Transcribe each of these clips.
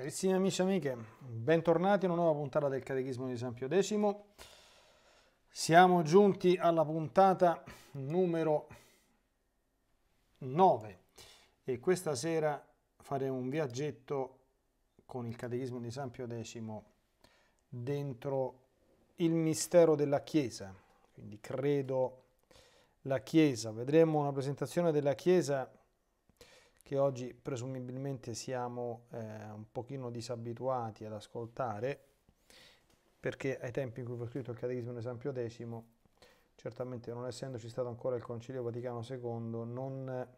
Carissimi amici e amiche, bentornati in una nuova puntata del Catechismo di San Pio X. Siamo giunti alla puntata numero 9 e questa sera faremo un viaggetto con il Catechismo di San Pio X dentro il mistero della Chiesa, quindi credo la Chiesa. Vedremo una presentazione della Chiesa che oggi presumibilmente siamo eh, un pochino disabituati ad ascoltare, perché ai tempi in cui fu scritto il Catechismo in Esempio X, certamente non essendoci stato ancora il Concilio Vaticano II, non,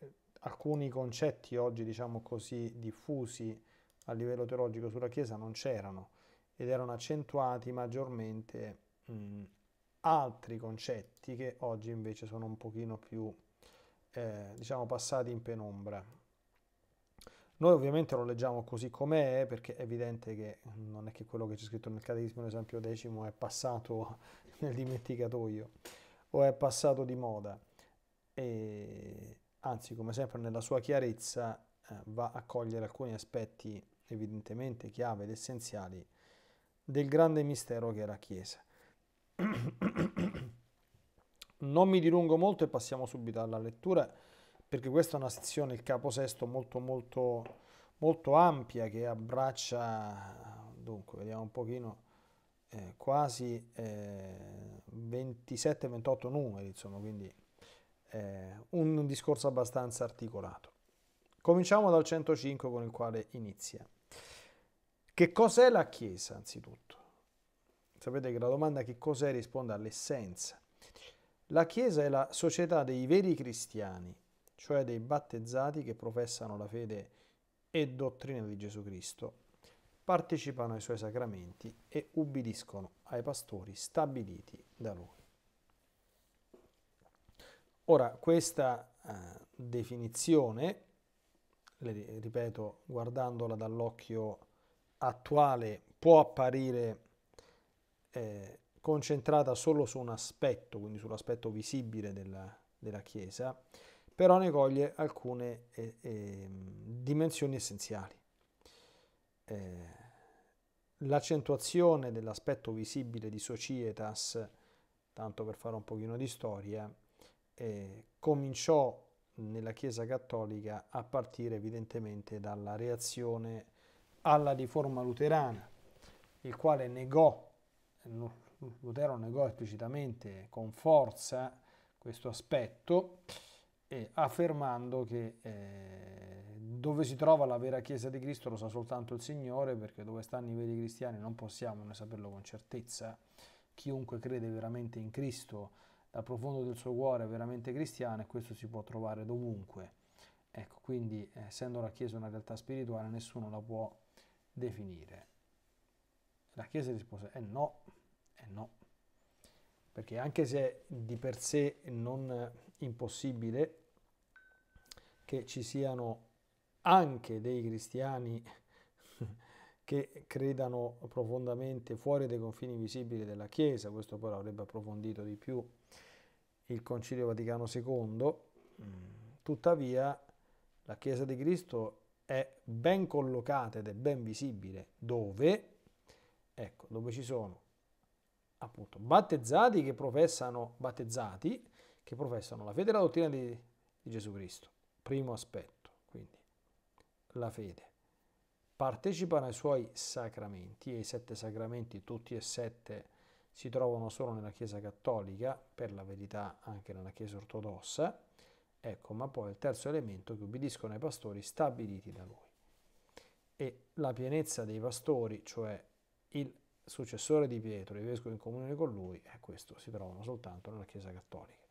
eh, alcuni concetti oggi, diciamo così, diffusi a livello teologico sulla Chiesa non c'erano ed erano accentuati maggiormente mh, altri concetti che oggi invece sono un pochino più eh, diciamo passati in penombra. Noi ovviamente lo leggiamo così com'è perché è evidente che non è che quello che c'è scritto nel Catechismo nell'esempio decimo è passato nel dimenticatoio o è passato di moda. E, anzi, come sempre nella sua chiarezza eh, va a cogliere alcuni aspetti evidentemente chiave ed essenziali del grande mistero che è la Chiesa. Non mi dilungo molto e passiamo subito alla lettura perché questa è una sezione, il caposesto, molto molto molto ampia che abbraccia, dunque vediamo un pochino, eh, quasi eh, 27-28 numeri, insomma, quindi eh, un discorso abbastanza articolato. Cominciamo dal 105 con il quale inizia. Che cos'è la Chiesa, anzitutto? Sapete che la domanda che cos'è risponde all'essenza la Chiesa è la società dei veri cristiani, cioè dei battezzati che professano la fede e dottrina di Gesù Cristo, partecipano ai suoi sacramenti e ubbidiscono ai pastori stabiliti da lui. Ora, questa eh, definizione, le, ripeto, guardandola dall'occhio attuale, può apparire eh, concentrata solo su un aspetto, quindi sull'aspetto visibile della, della Chiesa, però ne coglie alcune eh, eh, dimensioni essenziali. Eh, l'accentuazione dell'aspetto visibile di Societas, tanto per fare un pochino di storia, eh, cominciò nella Chiesa Cattolica a partire evidentemente dalla reazione alla riforma luterana, il quale negò Lutero negò esplicitamente con forza questo aspetto, eh, affermando che eh, dove si trova la vera Chiesa di Cristo lo sa soltanto il Signore, perché dove stanno i veri cristiani non possiamo ne saperlo con certezza. Chiunque crede veramente in Cristo dal profondo del suo cuore è veramente cristiano e questo si può trovare dovunque. Ecco, quindi eh, essendo la Chiesa una realtà spirituale nessuno la può definire. La Chiesa rispose, eh no, eh no, perché anche se è di per sé non impossibile che ci siano anche dei cristiani che credano profondamente fuori dai confini visibili della Chiesa, questo però avrebbe approfondito di più il Concilio Vaticano II, mm, tuttavia la Chiesa di Cristo è ben collocata ed è ben visibile dove, ecco, dove ci sono appunto battezzati che professano, battezzati, che professano la fede e la dottrina di, di Gesù Cristo. Primo aspetto, quindi la fede. Partecipano ai suoi sacramenti e i sette sacramenti, tutti e sette, si trovano solo nella Chiesa cattolica, per la verità anche nella Chiesa ortodossa. Ecco, ma poi il terzo elemento che ubbidiscono ai pastori stabiliti da lui. E la pienezza dei pastori, cioè il successore di Pietro, i vescovi in comunione con lui, eh, questo si trovano soltanto nella Chiesa Cattolica,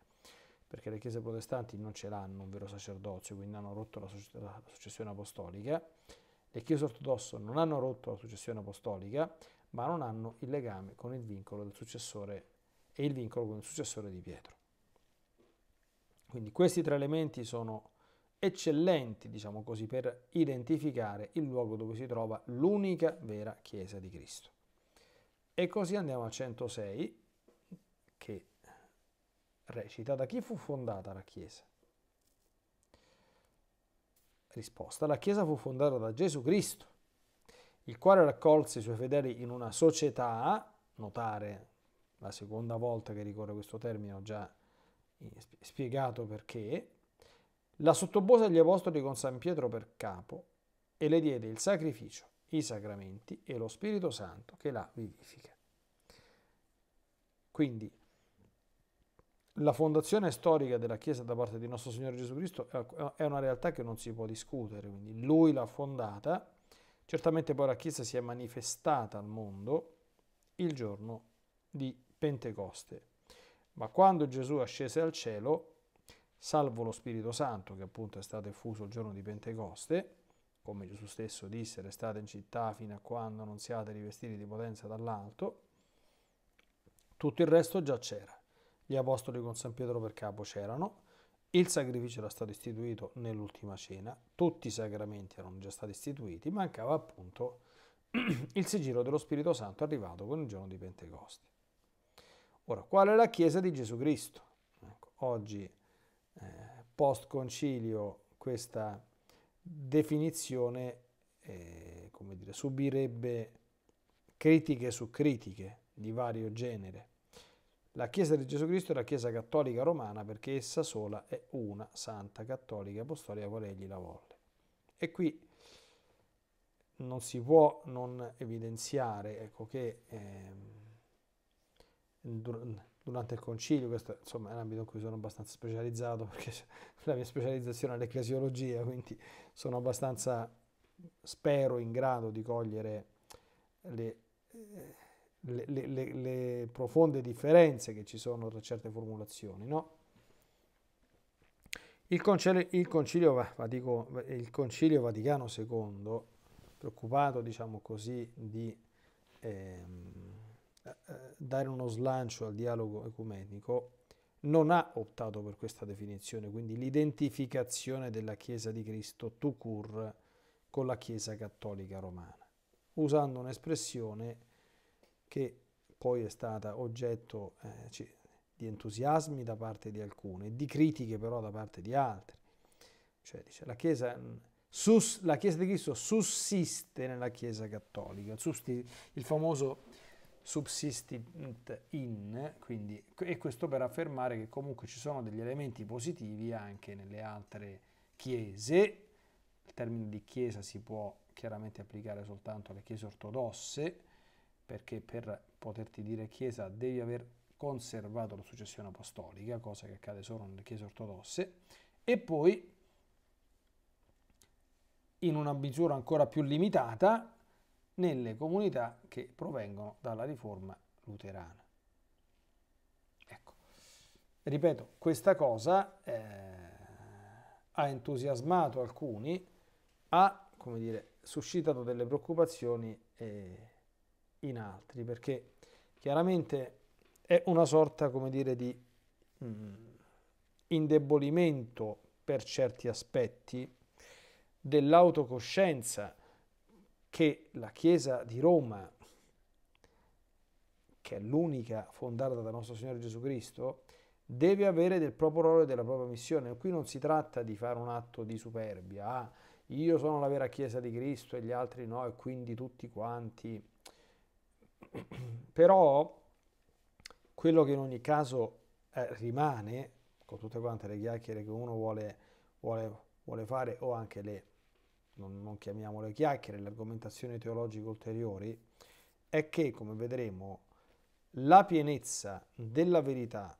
perché le Chiese protestanti non ce l'hanno un vero sacerdozio, quindi hanno rotto la, suc- la successione apostolica, le Chiese ortodosse non hanno rotto la successione apostolica, ma non hanno il legame con il vincolo del successore e il vincolo con il successore di Pietro. Quindi questi tre elementi sono eccellenti, diciamo così, per identificare il luogo dove si trova l'unica vera Chiesa di Cristo. E così andiamo al 106 che recita da chi fu fondata la Chiesa? Risposta. La Chiesa fu fondata da Gesù Cristo, il quale raccolse i suoi fedeli in una società, notare la seconda volta che ricorre questo termine ho già spiegato perché, la sottopose agli apostoli con San Pietro per capo e le diede il sacrificio i sacramenti e lo Spirito Santo che la vivifica. Quindi la fondazione storica della Chiesa da parte di nostro Signore Gesù Cristo è una realtà che non si può discutere, quindi Lui l'ha fondata, certamente poi la Chiesa si è manifestata al mondo il giorno di Pentecoste, ma quando Gesù ascese al cielo, salvo lo Spirito Santo che appunto è stato effuso il giorno di Pentecoste, come Gesù stesso disse, restate in città fino a quando non siate rivestiti di potenza dall'alto, tutto il resto già c'era. Gli apostoli con San Pietro per capo c'erano, il sacrificio era stato istituito nell'ultima cena, tutti i sacramenti erano già stati istituiti, mancava appunto il sigillo dello Spirito Santo arrivato con il giorno di Pentecoste. Ora, qual è la Chiesa di Gesù Cristo? Ecco, oggi, eh, post concilio, questa definizione eh, come dire, subirebbe critiche su critiche di vario genere. La Chiesa di Gesù Cristo è la Chiesa cattolica romana perché essa sola è una santa cattolica apostolica quale egli la volle. E qui non si può non evidenziare ecco, che eh, durante il concilio, questo insomma, è un ambito in cui sono abbastanza specializzato perché la mia specializzazione è l'ecclesiologia, quindi sono abbastanza, spero, in grado di cogliere le, le, le, le profonde differenze che ci sono tra certe formulazioni. No? Il, concilio, il, concilio, Vatico, il concilio Vaticano II, preoccupato diciamo così di... Ehm, eh, dare uno slancio al dialogo ecumenico, non ha optato per questa definizione, quindi l'identificazione della Chiesa di Cristo tout court con la Chiesa cattolica romana, usando un'espressione che poi è stata oggetto eh, di entusiasmi da parte di alcuni di critiche però da parte di altri. Cioè dice la Chiesa, mm, sus, la Chiesa di Cristo sussiste nella Chiesa cattolica, il famoso subsistent in, quindi, e questo per affermare che comunque ci sono degli elementi positivi anche nelle altre chiese, il termine di chiesa si può chiaramente applicare soltanto alle chiese ortodosse, perché per poterti dire chiesa devi aver conservato la successione apostolica, cosa che accade solo nelle chiese ortodosse, e poi in una misura ancora più limitata nelle comunità che provengono dalla riforma luterana. Ecco, ripeto, questa cosa eh, ha entusiasmato alcuni, ha, come dire, suscitato delle preoccupazioni eh, in altri, perché chiaramente è una sorta, come dire, di mh, mm, indebolimento per certi aspetti dell'autocoscienza che la Chiesa di Roma, che è l'unica fondata da nostro Signore Gesù Cristo, deve avere del proprio ruolo e della propria missione. Qui non si tratta di fare un atto di superbia, ah, io sono la vera Chiesa di Cristo e gli altri no, e quindi tutti quanti. Però quello che in ogni caso eh, rimane, con tutte quante le chiacchiere che uno vuole, vuole, vuole fare o anche le non, non chiamiamole chiacchiere, le argomentazioni teologiche ulteriori, è che, come vedremo, la pienezza della verità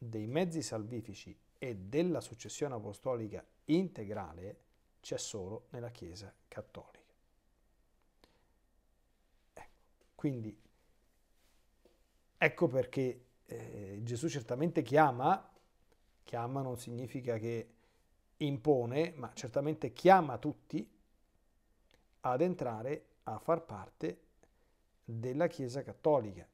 dei mezzi salvifici e della successione apostolica integrale c'è solo nella Chiesa cattolica. Ecco, quindi ecco perché eh, Gesù certamente chiama, chiama non significa che impone, ma certamente chiama tutti ad entrare a far parte della Chiesa Cattolica.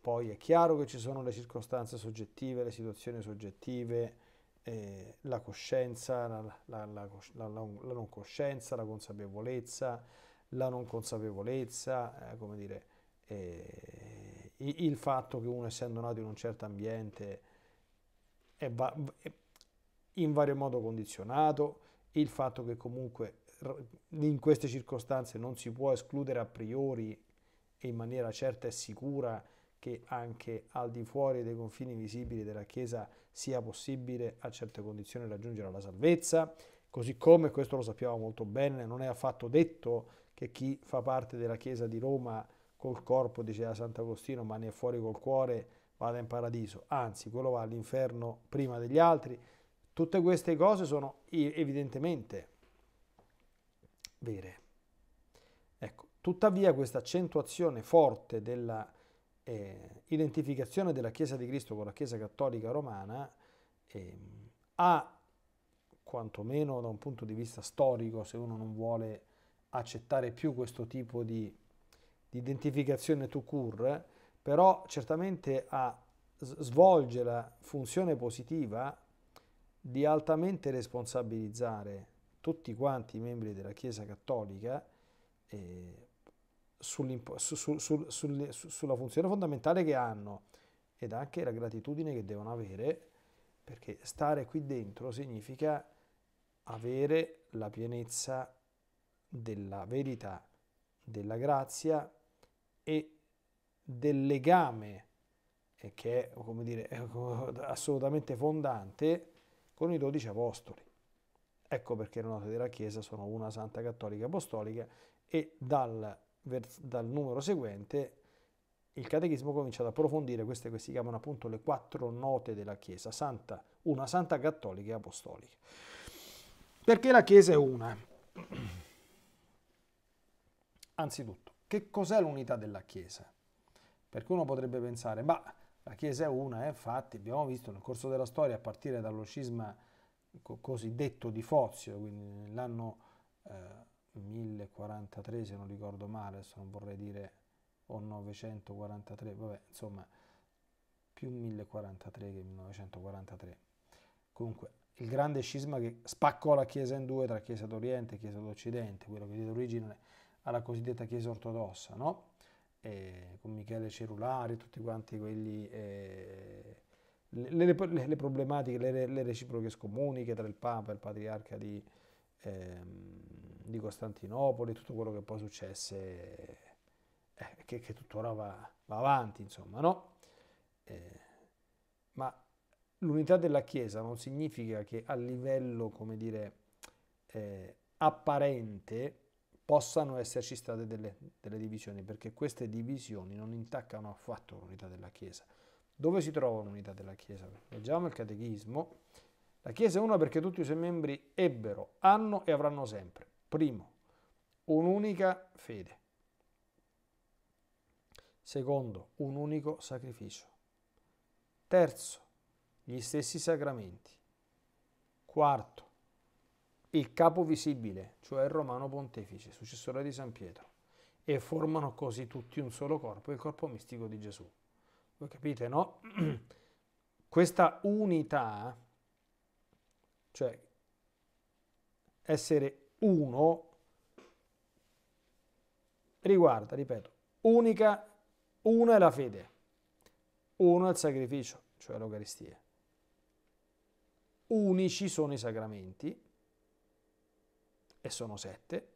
Poi è chiaro che ci sono le circostanze soggettive, le situazioni soggettive, eh, la coscienza, la, la, la, la, non coscienza, la consapevolezza, la non consapevolezza, eh, come dire, eh, il fatto che uno essendo nato in un certo ambiente eh, va, in vario modo condizionato, il fatto che comunque in queste circostanze non si può escludere a priori e in maniera certa e sicura che anche al di fuori dei confini visibili della Chiesa sia possibile a certe condizioni raggiungere la salvezza, così come questo lo sappiamo molto bene, non è affatto detto che chi fa parte della Chiesa di Roma col corpo, diceva Sant'Agostino, ma ne è fuori col cuore, vada in paradiso, anzi quello va all'inferno prima degli altri, Tutte queste cose sono evidentemente vere. Ecco, tuttavia questa accentuazione forte dell'identificazione eh, della Chiesa di Cristo con la Chiesa cattolica romana eh, ha, quantomeno da un punto di vista storico, se uno non vuole accettare più questo tipo di, di identificazione to cure, però certamente a svolge la funzione positiva di altamente responsabilizzare tutti quanti i membri della Chiesa Cattolica eh, sull su, su, su, sulla funzione fondamentale che hanno ed anche la gratitudine che devono avere, perché stare qui dentro significa avere la pienezza della verità, della grazia e del legame eh, che è come dire, assolutamente fondante con i dodici apostoli. Ecco perché le note della Chiesa sono una santa cattolica apostolica e dal, dal numero seguente il catechismo comincia ad approfondire queste che si chiamano appunto le quattro note della Chiesa, santa, una santa cattolica e apostolica. Perché la Chiesa è una? Anzitutto, che cos'è l'unità della Chiesa? Perché uno potrebbe pensare, ma la Chiesa è una, eh? infatti abbiamo visto nel corso della storia, a partire dallo scisma cosiddetto di Fozio, quindi nell'anno eh, 1043 se non ricordo male, adesso non vorrei dire o 943, vabbè, insomma più 1043 che 1943. Comunque, il grande scisma che spaccò la Chiesa in due tra Chiesa d'Oriente e Chiesa d'Occidente, quello che diede origine alla cosiddetta Chiesa ortodossa, no? eh, con Michele Cerulari, tutti quanti quelli, eh, le, le, le, problematiche, le, le, reciproche scomuniche tra il Papa e il Patriarca di, ehm, di Costantinopoli, tutto quello che poi successe, eh, che, che, tuttora va, va, avanti, insomma, no? Eh, ma l'unità della Chiesa non significa che a livello, come dire, eh, apparente, possano esserci state delle, delle divisioni, perché queste divisioni non intaccano affatto l'unità della Chiesa. Dove si trova l'unità della Chiesa? Leggiamo il Catechismo. La Chiesa è una perché tutti i suoi membri ebbero, hanno e avranno sempre. Primo, un'unica fede. Secondo, un unico sacrificio. Terzo, gli stessi sacramenti. Quarto, il capo visibile, cioè il romano pontefice, successore di San Pietro, e formano così tutti un solo corpo, il corpo mistico di Gesù. Voi capite, no? Questa unità, cioè essere uno, riguarda, ripeto, unica, una è la fede, uno è il sacrificio, cioè l'Eucaristia. Unici sono i sacramenti, e sono sette,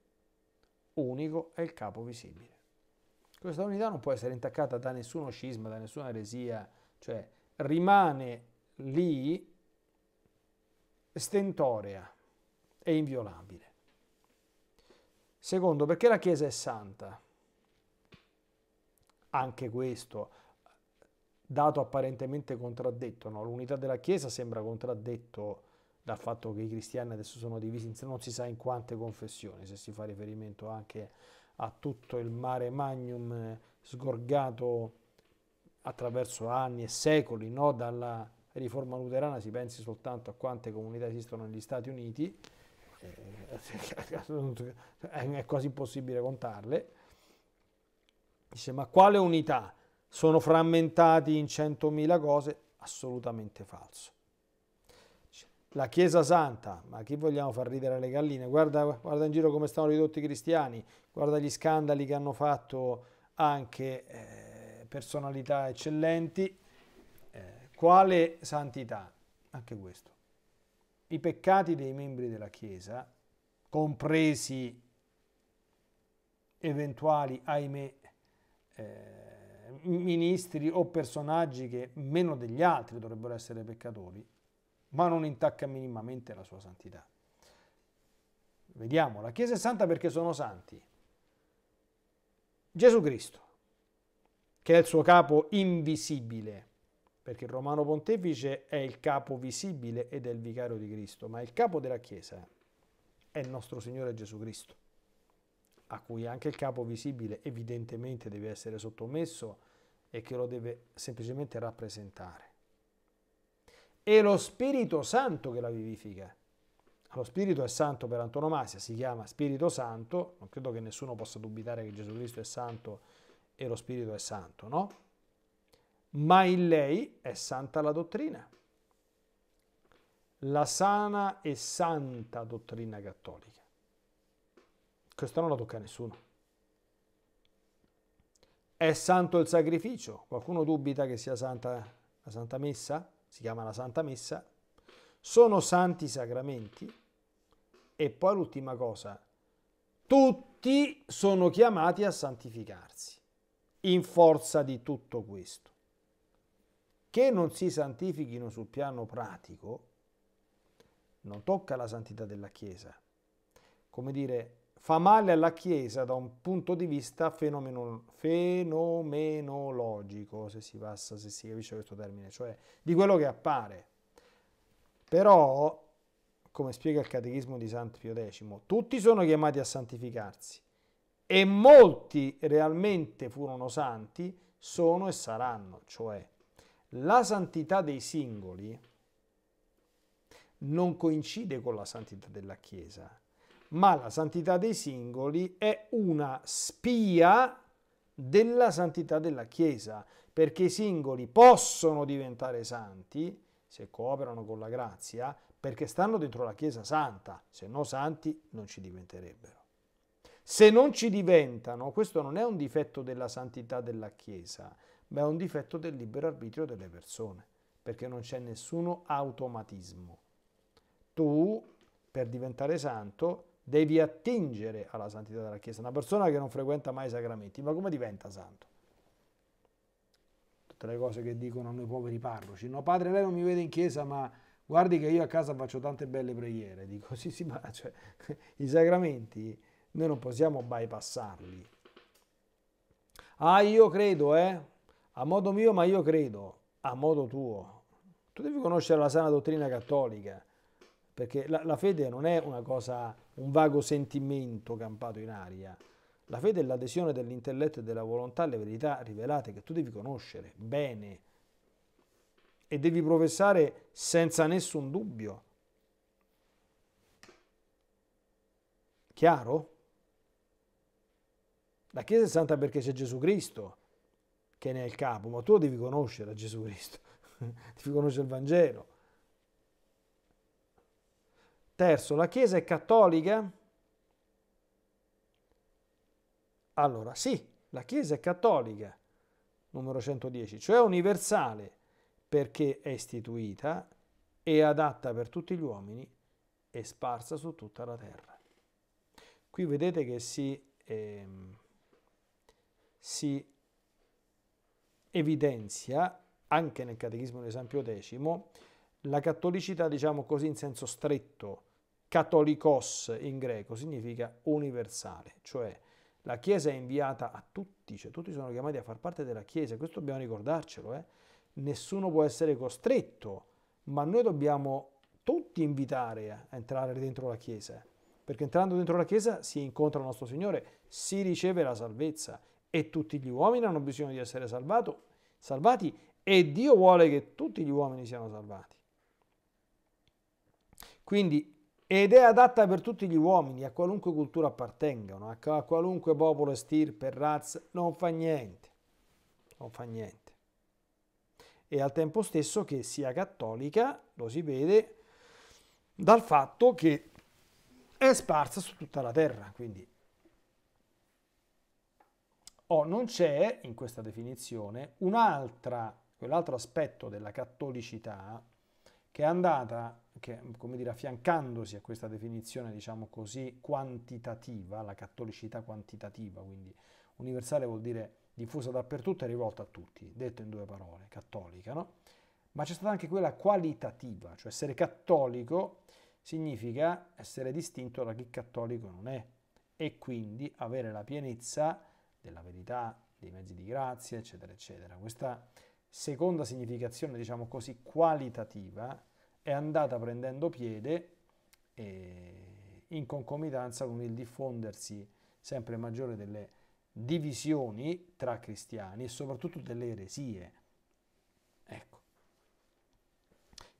unico è il capo visibile. Questa unità non può essere intaccata da nessuno scisma, da nessuna eresia, cioè rimane lì stentorea e inviolabile. Secondo, perché la Chiesa è santa? Anche questo, dato apparentemente contraddetto, no? l'unità della Chiesa sembra contraddetto dal fatto che i cristiani adesso sono divisi in non si sa in quante confessioni, se si fa riferimento anche a tutto il mare magnum eh, sgorgato attraverso anni e secoli no? dalla riforma luterana, si pensi soltanto a quante comunità esistono negli Stati Uniti, eh, è quasi impossibile contarle. Dice, ma quale unità? Sono frammentati in centomila cose? Assolutamente falso la Chiesa Santa, ma chi vogliamo far ridere le galline? Guarda, guarda, in giro come stanno ridotti i cristiani, guarda gli scandali che hanno fatto anche eh, personalità eccellenti. Eh, quale santità? Anche questo. I peccati dei membri della Chiesa, compresi eventuali, ahimè, eh, ministri o personaggi che meno degli altri dovrebbero essere peccatori, ma non intacca minimamente la sua santità. Vediamo, la Chiesa è santa perché sono santi. Gesù Cristo, che è il suo capo invisibile, perché il Romano Pontefice è il capo visibile ed è il vicario di Cristo, ma il capo della Chiesa è il nostro Signore Gesù Cristo, a cui anche il capo visibile evidentemente deve essere sottomesso e che lo deve semplicemente rappresentare è lo Spirito Santo che la vivifica. Lo Spirito è santo per antonomasia, si chiama Spirito Santo, non credo che nessuno possa dubitare che Gesù Cristo è santo e lo Spirito è santo, no? Ma in lei è santa la dottrina, la sana e santa dottrina cattolica. Questa non la tocca a nessuno. È santo il sacrificio? Qualcuno dubita che sia santa la Santa Messa? si chiama la Santa Messa, sono santi sacramenti e poi l'ultima cosa, tutti sono chiamati a santificarsi in forza di tutto questo. Che non si santifichino sul piano pratico non tocca la santità della Chiesa. Come dire, fa male alla Chiesa da un punto di vista fenomeno, fenomenologico, se si passa, se si capisce questo termine, cioè di quello che appare. Però, come spiega il Catechismo di Santo Pio X, tutti sono chiamati a santificarsi e molti realmente furono santi, sono e saranno, cioè la santità dei singoli non coincide con la santità della Chiesa ma la santità dei singoli è una spia della santità della Chiesa, perché i singoli possono diventare santi se cooperano con la grazia, perché stanno dentro la Chiesa santa, se no santi non ci diventerebbero. Se non ci diventano, questo non è un difetto della santità della Chiesa, ma è un difetto del libero arbitrio delle persone, perché non c'è nessun automatismo. Tu, per diventare santo, devi attingere alla santità della Chiesa. Una persona che non frequenta mai i sacramenti, ma come diventa santo? Tutte le cose che dicono a noi poveri parroci. No, padre, lei non mi vede in chiesa, ma guardi che io a casa faccio tante belle preghiere. Dico, sì, sì, ma cioè, i sacramenti noi non possiamo bypassarli. Ah, io credo, eh? A modo mio, ma io credo, a modo tuo. Tu devi conoscere la sana dottrina cattolica perché la, la, fede non è una cosa, un vago sentimento campato in aria. La fede è l'adesione dell'intelletto e della volontà alle verità rivelate che tu devi conoscere bene e devi professare senza nessun dubbio. Chiaro? La Chiesa è santa perché c'è Gesù Cristo che ne è il capo, ma tu lo devi conoscere a Gesù Cristo, devi conoscere il Vangelo. Terzo, la Chiesa è cattolica? Allora, sì, la Chiesa è cattolica, numero 110, cioè universale, perché è istituita e adatta per tutti gli uomini e sparsa su tutta la terra. Qui vedete che si, ehm, si evidenzia, anche nel Catechismo di San Pio X, la cattolicità, diciamo così in senso stretto, catholicos in greco, significa universale, cioè la Chiesa è inviata a tutti, cioè tutti sono chiamati a far parte della Chiesa, questo dobbiamo ricordarcelo, eh? nessuno può essere costretto, ma noi dobbiamo tutti invitare a entrare dentro la Chiesa, perché entrando dentro la Chiesa si incontra il nostro Signore, si riceve la salvezza e tutti gli uomini hanno bisogno di essere salvato, salvati e Dio vuole che tutti gli uomini siano salvati. Quindi, ed è adatta per tutti gli uomini, a qualunque cultura appartengano, a qualunque popolo, stirpe, razza, non fa niente. Non fa niente. E al tempo stesso che sia cattolica, lo si vede dal fatto che è sparsa su tutta la terra, quindi Oh, non c'è in questa definizione un'altra, quell'altro aspetto della cattolicità che è andata che, come dire, affiancandosi a questa definizione, diciamo così, quantitativa, la cattolicità quantitativa, quindi universale vuol dire diffusa dappertutto e rivolta a tutti, detto in due parole, cattolica, no? Ma c'è stata anche quella qualitativa, cioè essere cattolico significa essere distinto da chi cattolico non è e quindi avere la pienezza della verità, dei mezzi di grazia, eccetera, eccetera. Questa seconda significazione, diciamo così, qualitativa è andata prendendo piede in concomitanza con il diffondersi sempre maggiore delle divisioni tra cristiani e soprattutto delle eresie. Ecco.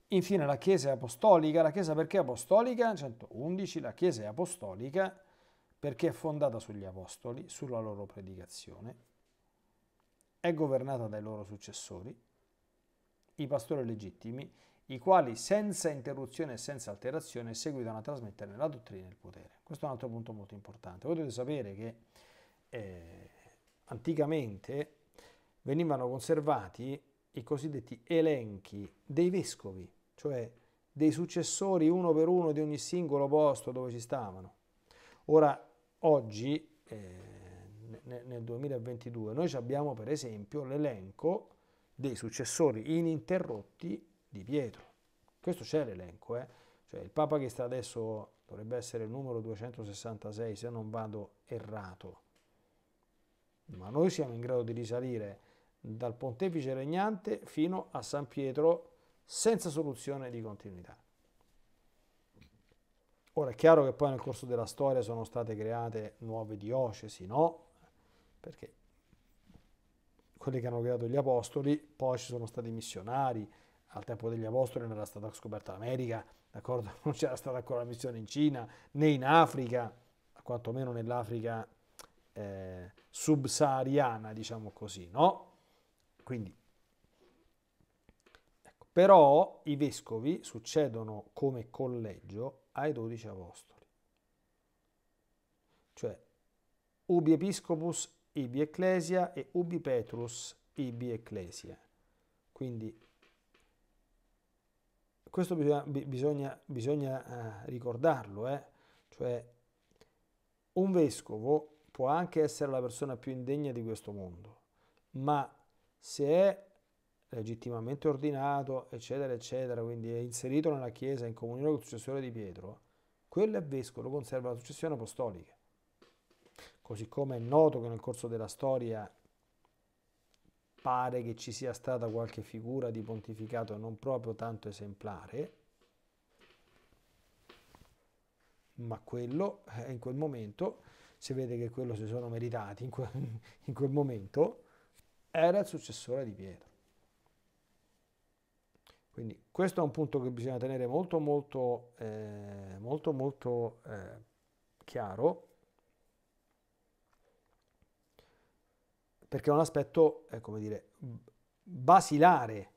Infine la Chiesa è apostolica. La Chiesa perché è apostolica? 111. La Chiesa è apostolica perché è fondata sugli apostoli, sulla loro predicazione, è governata dai loro successori, i pastori legittimi i quali senza interruzione e senza alterazione seguitano a trasmettere la dottrina e il potere. Questo è un altro punto molto importante. Voi dovete sapere che eh, anticamente venivano conservati i cosiddetti elenchi dei vescovi, cioè dei successori uno per uno di ogni singolo posto dove ci stavano. Ora, oggi, eh, nel 2022, noi abbiamo per esempio l'elenco dei successori ininterrotti di Pietro. Questo c'è l'elenco, eh? cioè il Papa che sta adesso, dovrebbe essere il numero 266 se non vado errato, ma noi siamo in grado di risalire dal pontefice regnante fino a San Pietro senza soluzione di continuità. Ora è chiaro che poi nel corso della storia sono state create nuove diocesi, no? Perché quelli che hanno creato gli apostoli, poi ci sono stati missionari, al tempo degli Apostoli non era stata scoperta l'America, d'accordo? non c'era stata ancora la missione in Cina, né in Africa, quantomeno nell'Africa eh, subsahariana, diciamo così, no? Quindi, ecco. però i vescovi succedono come collegio ai dodici apostoli, cioè ubi episcopus, ibi ecclesia e ubi petrus, ibi ecclesia. Quindi questo bisogna, bisogna, bisogna eh, ricordarlo, eh? cioè un vescovo può anche essere la persona più indegna di questo mondo, ma se è legittimamente ordinato, eccetera, eccetera, quindi è inserito nella Chiesa in comunione con il successore di Pietro, quello è vescovo, conserva la successione apostolica. Così come è noto che nel corso della storia pare che ci sia stata qualche figura di pontificato non proprio tanto esemplare, ma quello eh, in quel momento, si vede che quello si sono meritati in quel, in quel momento, era il successore di Pietro. Quindi questo è un punto che bisogna tenere molto molto, eh, molto, molto eh, chiaro perché è un aspetto, eh, come dire, basilare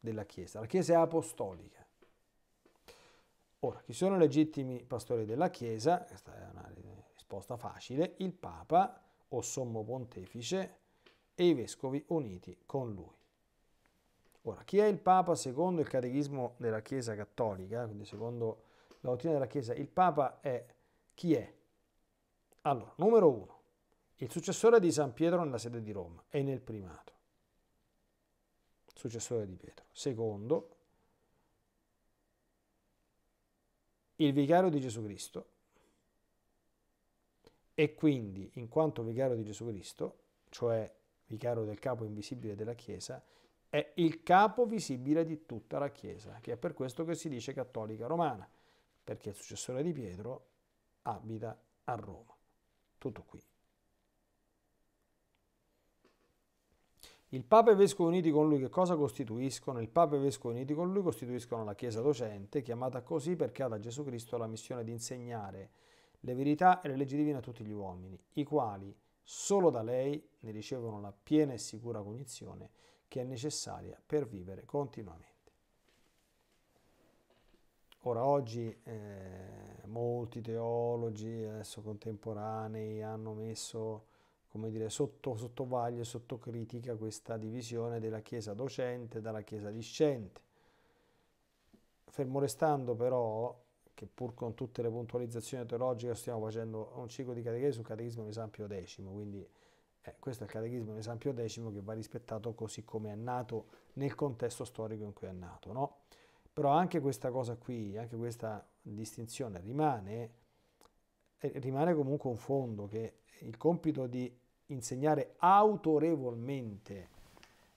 della Chiesa. La Chiesa è apostolica. Ora, chi sono i legittimi pastori della Chiesa? Questa è una risposta facile. Il Papa o Sommo Pontefice e i Vescovi uniti con lui. Ora, chi è il Papa secondo il Catechismo della Chiesa Cattolica, quindi secondo la dottrina della Chiesa, il Papa è chi è? Allora, numero uno, il successore di San Pietro nella sede di Roma e nel primato. Successore di Pietro. Secondo, il vicario di Gesù Cristo. E quindi, in quanto vicario di Gesù Cristo, cioè vicario del capo invisibile della Chiesa, è il capo visibile di tutta la Chiesa, che è per questo che si dice cattolica romana, perché il successore di Pietro abita a Roma. Tutto qui. Il Papa e i Vescovi uniti con lui che cosa costituiscono? Il Papa e i Vescovi uniti con lui costituiscono la Chiesa docente, chiamata così perché ha da Gesù Cristo la missione di insegnare le verità e le leggi divine a tutti gli uomini, i quali solo da lei ne ricevono la piena e sicura cognizione che è necessaria per vivere continuamente. Ora oggi eh, molti teologi adesso eh, contemporanei hanno messo come dire, sotto, sottovaglia e sottocritica questa divisione della Chiesa docente dalla Chiesa discente. Fermo restando però che pur con tutte le puntualizzazioni teologiche stiamo facendo un ciclo di catechesi sul catechismo in esempio decimo, quindi eh, questo è il catechismo in esempio decimo che va rispettato così come è nato nel contesto storico in cui è nato. No? Però anche questa cosa qui, anche questa distinzione rimane, eh, rimane comunque un fondo che il compito di insegnare autorevolmente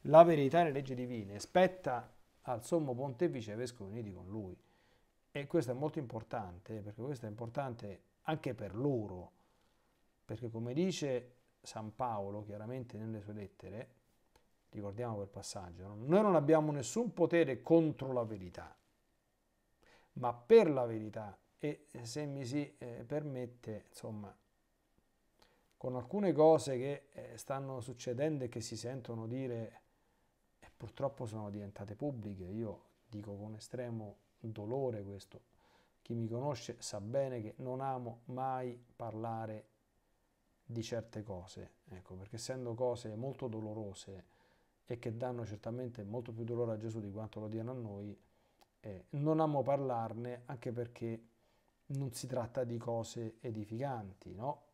la verità e le leggi divine, spetta al sommo pontefice e uniti con lui. E questo è molto importante, perché questo è importante anche per loro, perché come dice San Paolo chiaramente nelle sue lettere, ricordiamo quel passaggio, noi non abbiamo nessun potere contro la verità, ma per la verità e se mi si eh, permette, insomma, con alcune cose che eh, stanno succedendo e che si sentono dire e purtroppo sono diventate pubbliche. Io dico con estremo dolore questo. Chi mi conosce sa bene che non amo mai parlare di certe cose, ecco, perché essendo cose molto dolorose e che danno certamente molto più dolore a Gesù di quanto lo diano a noi, eh, non amo parlarne anche perché non si tratta di cose edificanti, no?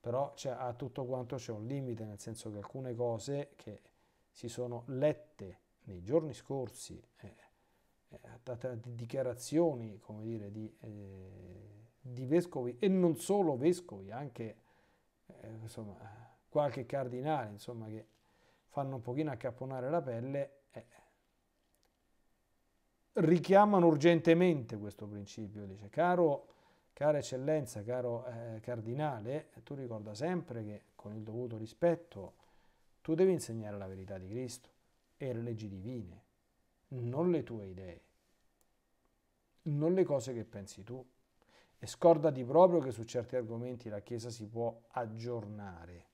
però a tutto quanto c'è un limite, nel senso che alcune cose che si sono lette nei giorni scorsi, eh, eh, dichiarazioni, come dire, di, eh, di, vescovi, e non solo vescovi, anche eh, insomma, qualche cardinale, insomma, che fanno un pochino accapponare la pelle, eh, richiamano urgentemente questo principio, dice, caro Cara eccellenza, caro eh, cardinale, tu ricorda sempre che con il dovuto rispetto tu devi insegnare la verità di Cristo e le leggi divine, non le tue idee, non le cose che pensi tu. E scordati proprio che su certi argomenti la Chiesa si può aggiornare.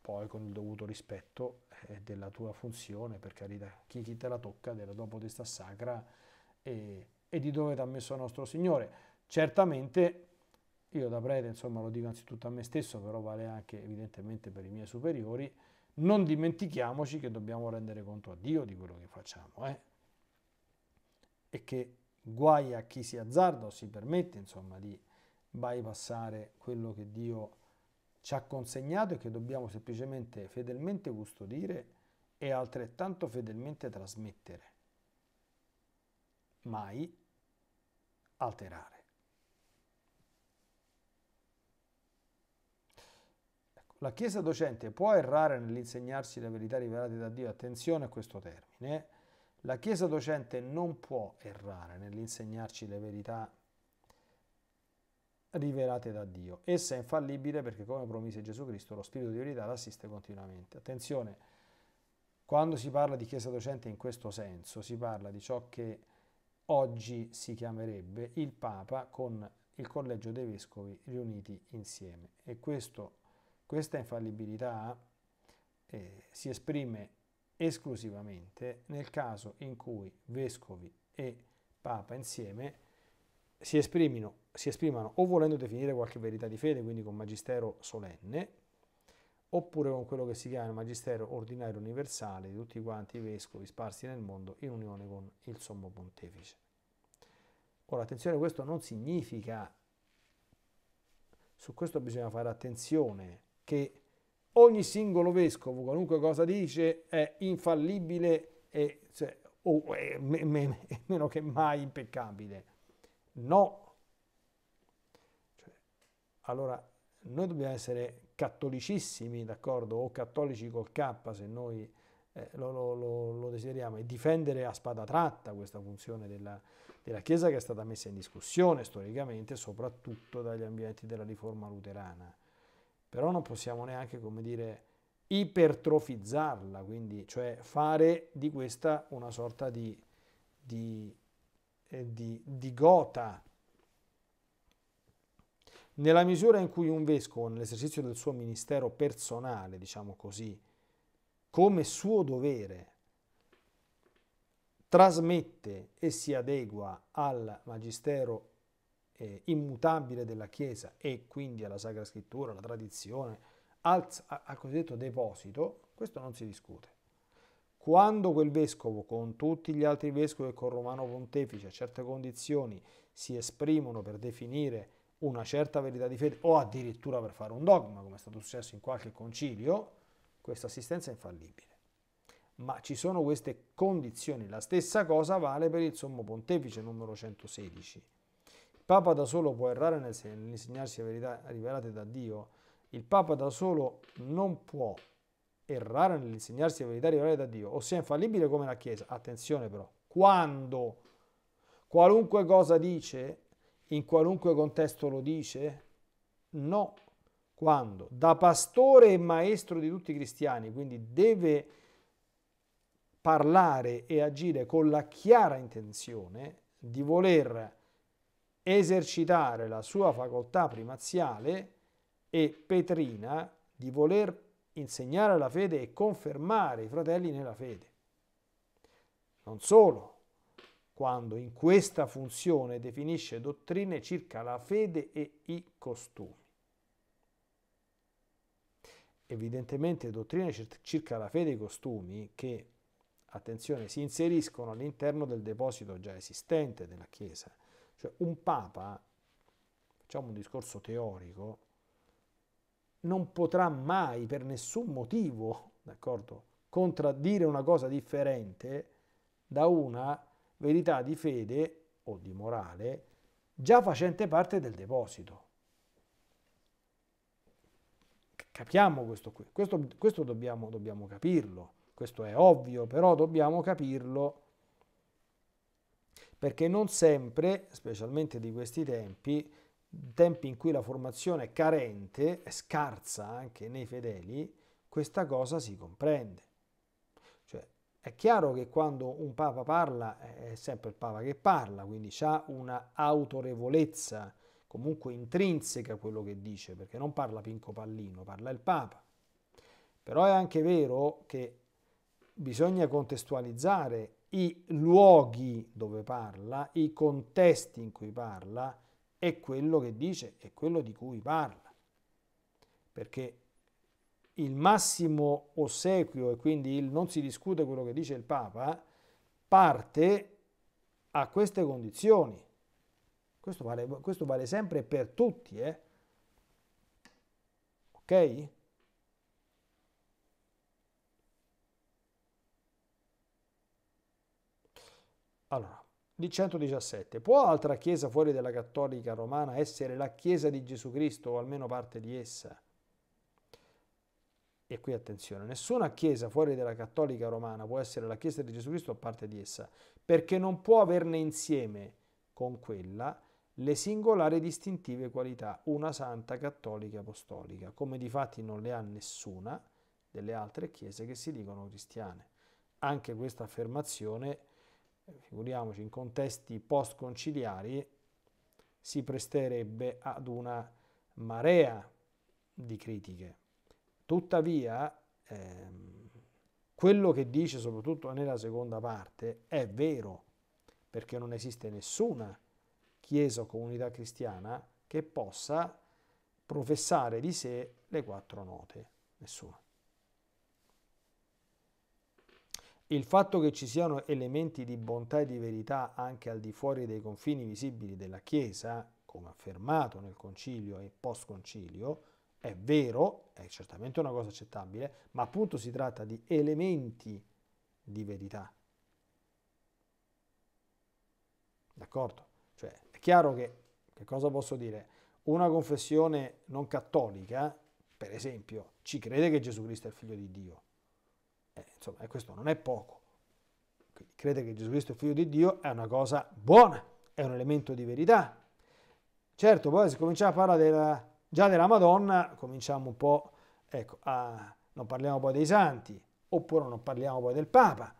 Poi con il dovuto rispetto eh, della tua funzione, per carità, chi, chi te la tocca della tua potestà sacra. E, e di dove ti ha messo nostro Signore. Certamente io da prete, insomma lo dico anzitutto a me stesso, però vale anche evidentemente per i miei superiori, non dimentichiamoci che dobbiamo rendere conto a Dio di quello che facciamo. Eh? E che guai a chi si azzarda o si permette insomma di bypassare quello che Dio ci ha consegnato e che dobbiamo semplicemente fedelmente custodire e altrettanto fedelmente trasmettere. Mai alterare. Ecco, la Chiesa docente può errare nell'insegnarsi le verità rivelate da Dio, attenzione a questo termine, la Chiesa docente non può errare nell'insegnarci le verità rivelate da Dio. Essa è infallibile perché, come promise Gesù Cristo, lo Spirito di verità l'assiste continuamente. Attenzione, quando si parla di Chiesa docente in questo senso, si parla di ciò che oggi si chiamerebbe il Papa con il Collegio dei Vescovi riuniti insieme. E questo, questa infallibilità eh, si esprime esclusivamente nel caso in cui Vescovi e Papa insieme si, esprimino, si esprimano o volendo definire qualche verità di fede, quindi con magistero solenne, oppure con quello che si chiama il Magistero Ordinario Universale di tutti quanti i vescovi sparsi nel mondo in unione con il Sommo Pontefice. Ora, attenzione, questo non significa, su questo bisogna fare attenzione, che ogni singolo vescovo, qualunque cosa dice, è infallibile e cioè, o è me, me, meno che mai impeccabile. No. Cioè, allora, noi dobbiamo essere cattolicissimi, d'accordo, o cattolici col K se noi eh, lo, lo, lo, desideriamo, e difendere a spada tratta questa funzione della, della Chiesa che è stata messa in discussione storicamente, soprattutto dagli ambienti della riforma luterana. Però non possiamo neanche, come dire, ipertrofizzarla, quindi cioè fare di questa una sorta di, di, eh, di, di gota nella misura in cui un vescovo, nell'esercizio del suo ministero personale, diciamo così, come suo dovere, trasmette e si adegua al magistero eh, immutabile della Chiesa e quindi alla Sacra Scrittura, alla tradizione, al, al cosiddetto deposito, questo non si discute. Quando quel vescovo, con tutti gli altri vescovi e col Romano Pontefice, a certe condizioni si esprimono per definire una certa verità di fede o addirittura per fare un dogma, come è stato successo in qualche concilio, questa assistenza è infallibile. Ma ci sono queste condizioni, la stessa cosa vale per il Sommo Pontefice numero 116. Il Papa da solo può errare nell'insegnarsi le verità rivelate da Dio, il Papa da solo non può errare nell'insegnarsi le verità rivelate da Dio, ossia è infallibile come la Chiesa. Attenzione però, quando qualunque cosa dice in qualunque contesto lo dice? No. Quando? Da pastore e maestro di tutti i cristiani, quindi deve parlare e agire con la chiara intenzione di voler esercitare la sua facoltà primaziale e Petrina di voler insegnare la fede e confermare i fratelli nella fede. Non solo, quando in questa funzione definisce dottrine circa la fede e i costumi. Evidentemente dottrine circa la fede e i costumi che, attenzione, si inseriscono all'interno del deposito già esistente della Chiesa. Cioè un Papa, facciamo un discorso teorico, non potrà mai per nessun motivo, d'accordo, contraddire una cosa differente da una verità di fede o di morale già facente parte del deposito. Capiamo questo qui, questo, questo dobbiamo, dobbiamo capirlo, questo è ovvio, però dobbiamo capirlo perché non sempre, specialmente di questi tempi, tempi in cui la formazione è carente, è scarsa anche nei fedeli, questa cosa si comprende. È chiaro che quando un Papa parla è sempre il Papa che parla, quindi ha una autorevolezza comunque intrinseca quello che dice, perché non parla Pinco Pallino, parla il Papa. Però è anche vero che bisogna contestualizzare i luoghi dove parla, i contesti in cui parla e quello che dice e quello di cui parla. Perché il massimo ossequio e quindi il non si discute quello che dice il Papa, parte a queste condizioni. Questo vale, questo vale sempre per tutti, eh? Ok? Allora, di 117. Può altra chiesa fuori della cattolica romana essere la chiesa di Gesù Cristo o almeno parte di essa? E qui attenzione, nessuna chiesa fuori della cattolica romana può essere la chiesa di Gesù Cristo a parte di essa, perché non può averne insieme con quella le singolari distintive qualità una santa cattolica apostolica, come di fatti non le ha nessuna delle altre chiese che si dicono cristiane. Anche questa affermazione, figuriamoci, in contesti post-conciliari si presterebbe ad una marea di critiche. Tuttavia, ehm, quello che dice soprattutto nella seconda parte è vero, perché non esiste nessuna chiesa o comunità cristiana che possa professare di sé le quattro note, nessuna. Il fatto che ci siano elementi di bontà e di verità anche al di fuori dei confini visibili della Chiesa, come affermato nel concilio e post concilio, è vero, è certamente una cosa accettabile, ma appunto si tratta di elementi di verità. D'accordo? Cioè, è chiaro che, che cosa posso dire? Una confessione non cattolica, per esempio, ci crede che Gesù Cristo è il figlio di Dio. Eh, insomma, questo non è poco. Quindi crede che Gesù Cristo è il figlio di Dio è una cosa buona, è un elemento di verità. Certo, poi si comincia a parlare della Già nella Madonna cominciamo un po', ecco, a, non parliamo poi dei santi, oppure non parliamo poi del Papa,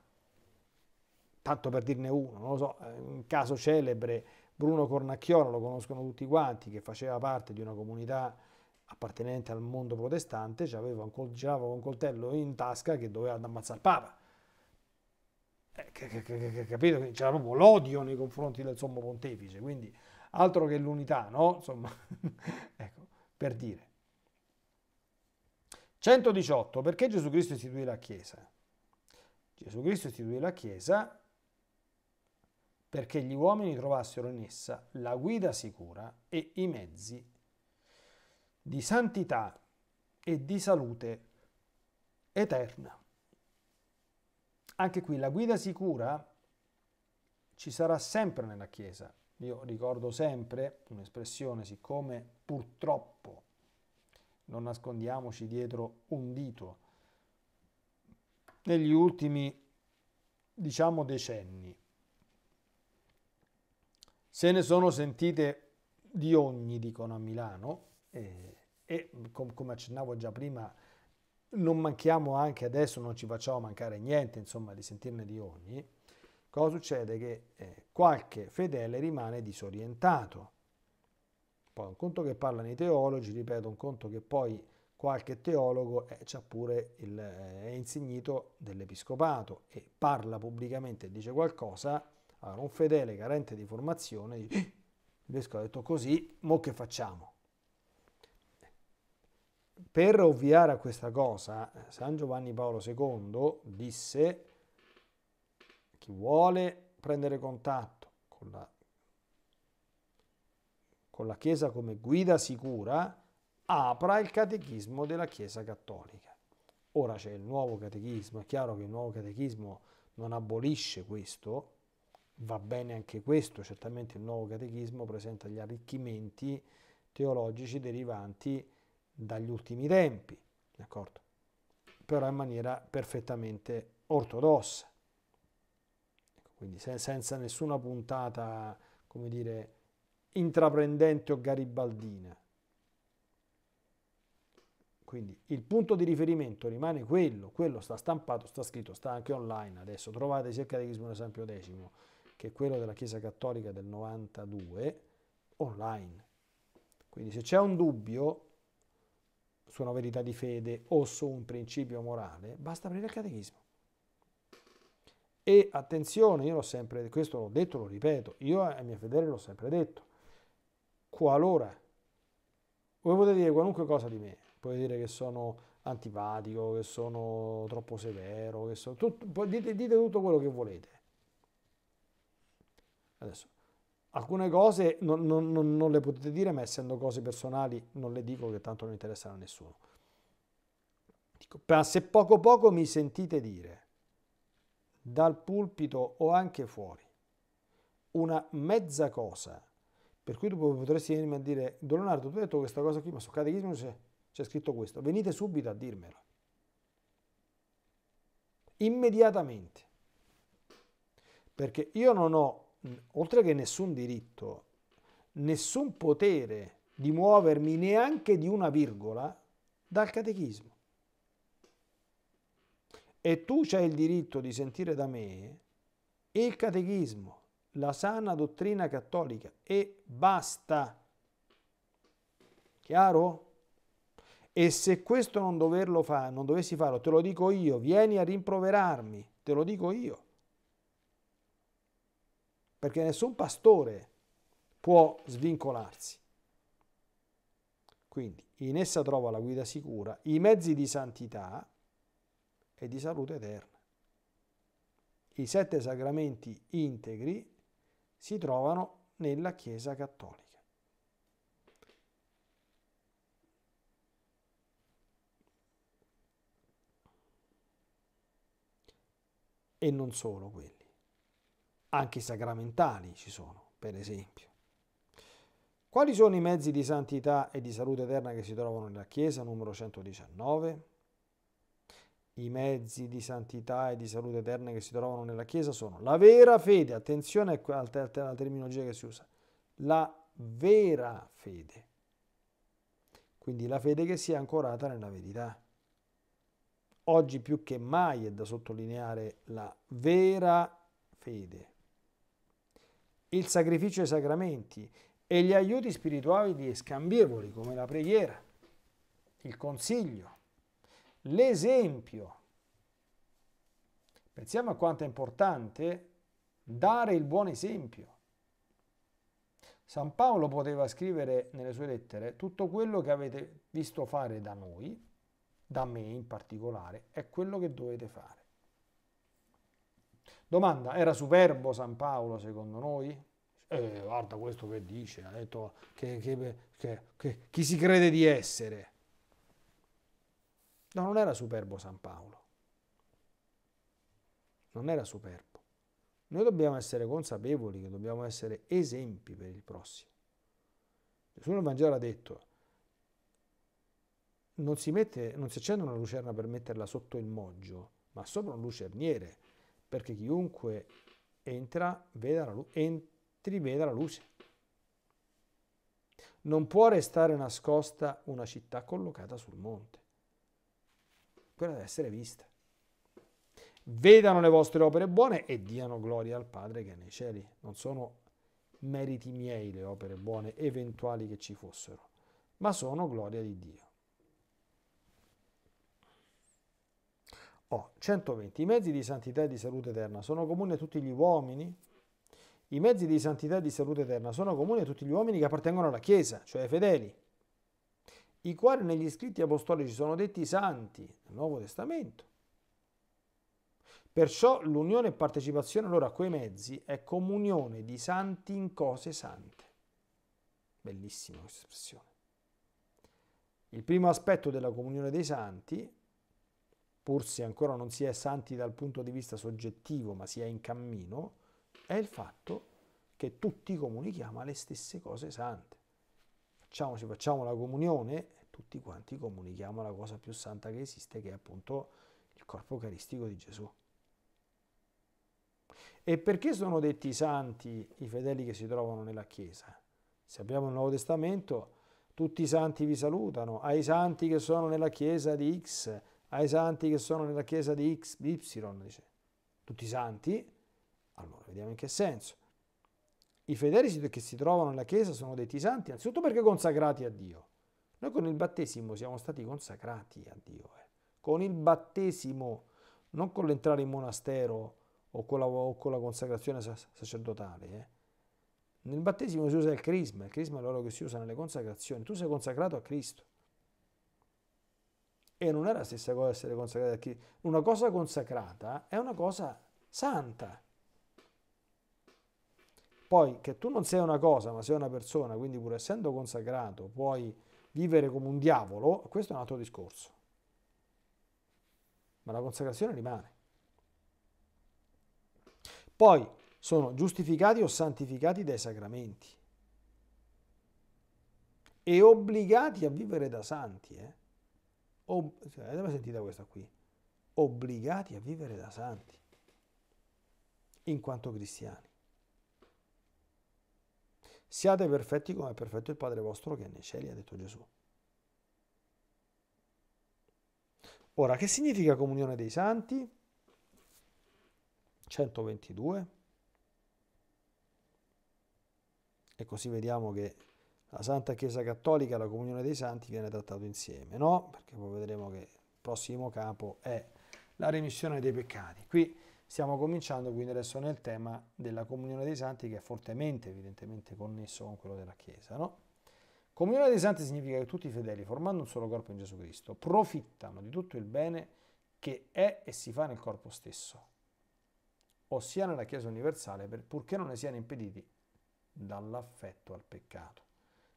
tanto per dirne uno, non lo so, eh, un caso celebre, Bruno Cornacchiolo, lo conoscono tutti quanti, che faceva parte di una comunità appartenente al mondo protestante, aveva un, girava con un coltello in tasca che doveva ammazzare il Papa. Eh, capito? C'era proprio l'odio nei confronti del sommo pontefice, quindi altro che l'unità, no? Insomma, ecco per dire. 118. Perché Gesù Cristo istituì la Chiesa? Gesù Cristo istituì la Chiesa perché gli uomini trovassero in essa la guida sicura e i mezzi di santità e di salute eterna. Anche qui la guida sicura ci sarà sempre nella Chiesa, io ricordo sempre un'espressione, siccome purtroppo non nascondiamoci dietro un dito, negli ultimi, diciamo, decenni se ne sono sentite di ogni, dicono a Milano, e, e com, come accennavo già prima, non manchiamo anche adesso, non ci facciamo mancare niente, insomma, di sentirne di ogni. Cosa succede? Che eh, qualche fedele rimane disorientato. Poi un conto che parlano i teologi, ripeto, un conto che poi qualche teologo eh, c'ha pure il, eh, è insignito dell'episcopato e parla pubblicamente e dice qualcosa, allora un fedele carente di formazione dice eh, il vescovo ha detto così, mo che facciamo? Per ovviare a questa cosa, eh, San Giovanni Paolo II disse chi vuole prendere contatto con la, con la Chiesa come guida sicura, apra il catechismo della Chiesa cattolica. Ora c'è il nuovo catechismo, è chiaro che il nuovo catechismo non abolisce questo, va bene anche questo, certamente il nuovo catechismo presenta gli arricchimenti teologici derivanti dagli ultimi tempi, d'accordo? però in maniera perfettamente ortodossa quindi se, senza nessuna puntata, come dire, intraprendente o garibaldina. Quindi il punto di riferimento rimane quello, quello sta stampato, sta scritto, sta anche online adesso. Trovate sia il Catechismo di San Pio X che quello della Chiesa Cattolica del 92 online. Quindi se c'è un dubbio su una verità di fede o su un principio morale, basta aprire il Catechismo. E attenzione, io l'ho sempre, questo l'ho detto, lo ripeto, io a mio fedele l'ho sempre detto, qualora voi potete dire qualunque cosa di me, potete dire che sono antipatico, che sono troppo severo, che sono, tutto, dite, dite tutto quello che volete. Adesso, alcune cose non, non, non, le potete dire, ma essendo cose personali non le dico che tanto non interessano a nessuno. Dico, se poco poco mi sentite dire dal pulpito o anche fuori, una mezza cosa, per cui tu potresti venirmi a dire, Don Leonardo, tu hai detto questa cosa qui, ma sul catechismo c'è, c'è scritto questo, venite subito a dirmelo. Immediatamente. Perché io non ho, oltre che nessun diritto, nessun potere di muovermi neanche di una virgola dal catechismo e tu c'hai il diritto di sentire da me il catechismo, la sana dottrina cattolica e basta. Chiaro? E se questo non doverlo fa, non dovessi farlo, te lo dico io, vieni a rimproverarmi, te lo dico io. Perché nessun pastore può svincolarsi. Quindi in essa trova la guida sicura, i mezzi di santità e di salute eterna. I sette sacramenti integri si trovano nella Chiesa Cattolica. E non solo quelli, anche i sacramentali ci sono, per esempio. Quali sono i mezzi di santità e di salute eterna che si trovano nella Chiesa? Numero 119 i mezzi di santità e di salute eterna che si trovano nella Chiesa sono la vera fede, attenzione alla terminologia che si usa, la vera fede, quindi la fede che sia ancorata nella verità. Oggi più che mai è da sottolineare la vera fede. Il sacrificio ai sacramenti e gli aiuti spirituali scambievoli come la preghiera, il consiglio, L'esempio. Pensiamo a quanto è importante dare il buon esempio. San Paolo poteva scrivere nelle sue lettere tutto quello che avete visto fare da noi, da me in particolare, è quello che dovete fare. Domanda, era superbo San Paolo secondo noi? Eh, guarda questo che dice, ha detto che, che, che, che chi si crede di essere. No, non era superbo San Paolo. Non era superbo. Noi dobbiamo essere consapevoli che dobbiamo essere esempi per il prossimo. Gesù nel Vangelo ha detto, non si, mette, non si accende una lucerna per metterla sotto il moggio, ma sopra un lucerniere, perché chiunque entra, veda la, entri, veda la luce. Non può restare nascosta una città collocata sul monte quella deve essere vista. Vedano le vostre opere buone e diano gloria al Padre che è nei cieli. Non sono meriti miei le opere buone eventuali che ci fossero, ma sono gloria di Dio. Oh, 120. I mezzi di santità e di salute eterna sono comuni a tutti gli uomini? I mezzi di santità e di salute eterna sono comuni a tutti gli uomini che appartengono alla Chiesa, cioè ai fedeli i quali negli scritti apostolici sono detti santi nel Nuovo Testamento. Perciò l'unione e partecipazione loro a quei mezzi è comunione di santi in cose sante. Bellissima questa espressione. Il primo aspetto della comunione dei santi, pur se ancora non si è santi dal punto di vista soggettivo, ma si è in cammino, è il fatto che tutti comunichiamo le stesse cose sante. Facciamoci, facciamo la comunione, tutti quanti comunichiamo la cosa più santa che esiste, che è appunto il corpo eucaristico di Gesù. E perché sono detti santi i fedeli che si trovano nella Chiesa? Se abbiamo il Nuovo Testamento, tutti i santi vi salutano, ai santi che sono nella Chiesa di X, ai santi che sono nella Chiesa di X, di Y, dice. Tutti i santi? Allora, vediamo in che senso. I fedeli che si trovano nella Chiesa sono detti santi, anzitutto perché consacrati a Dio. Noi con il battesimo siamo stati consacrati a Dio. Eh. Con il battesimo, non con l'entrare in monastero o con la, o con la consacrazione sacerdotale. Eh. Nel battesimo si usa il crisma, il crisma è l'oro che si usa nelle consacrazioni. Tu sei consacrato a Cristo. E non è la stessa cosa essere consacrati a Cristo. Una cosa consacrata è una cosa santa. Poi che tu non sei una cosa, ma sei una persona, quindi pur essendo consacrato, puoi vivere come un diavolo, questo è un altro discorso. Ma la consacrazione rimane. Poi sono giustificati o santificati dai sacramenti e obbligati a vivere da santi. Eh? Ob- cioè, avete mai sentito questa qui? Obbligati a vivere da santi in quanto cristiani. Siate perfetti come è perfetto il Padre vostro che è nei cieli, ha detto Gesù. Ora, che significa comunione dei santi? 122. E così vediamo che la Santa Chiesa Cattolica e la comunione dei santi viene trattato insieme, no? Perché poi vedremo che il prossimo capo è la remissione dei peccati. Qui Stiamo cominciando quindi adesso nel tema della comunione dei santi che è fortemente evidentemente connesso con quello della Chiesa. No? Comunione dei santi significa che tutti i fedeli, formando un solo corpo in Gesù Cristo, profittano di tutto il bene che è e si fa nel corpo stesso, ossia nella Chiesa universale, purché non ne siano impediti dall'affetto al peccato.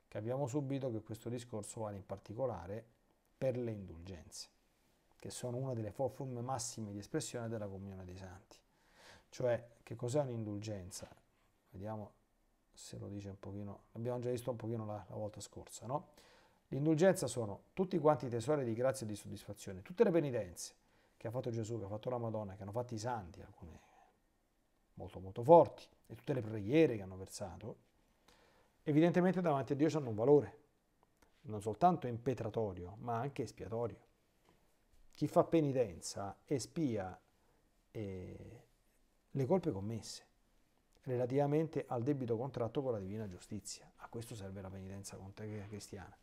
Capiamo subito che questo discorso vale in particolare per le indulgenze che sono una delle forme massime di espressione della comunione dei santi. Cioè, che cos'è un'indulgenza? Vediamo se lo dice un pochino, l'abbiamo già visto un pochino la, la volta scorsa, no? L'indulgenza sono tutti quanti i tesori di grazia e di soddisfazione, tutte le penitenze che ha fatto Gesù, che ha fatto la Madonna, che hanno fatto i santi, alcune molto molto forti, e tutte le preghiere che hanno versato, evidentemente davanti a Dio hanno un valore, non soltanto impetratorio, ma anche espiatorio. Chi fa penitenza espia eh, le colpe commesse relativamente al debito contratto con la divina giustizia. A questo serve la penitenza cristiana.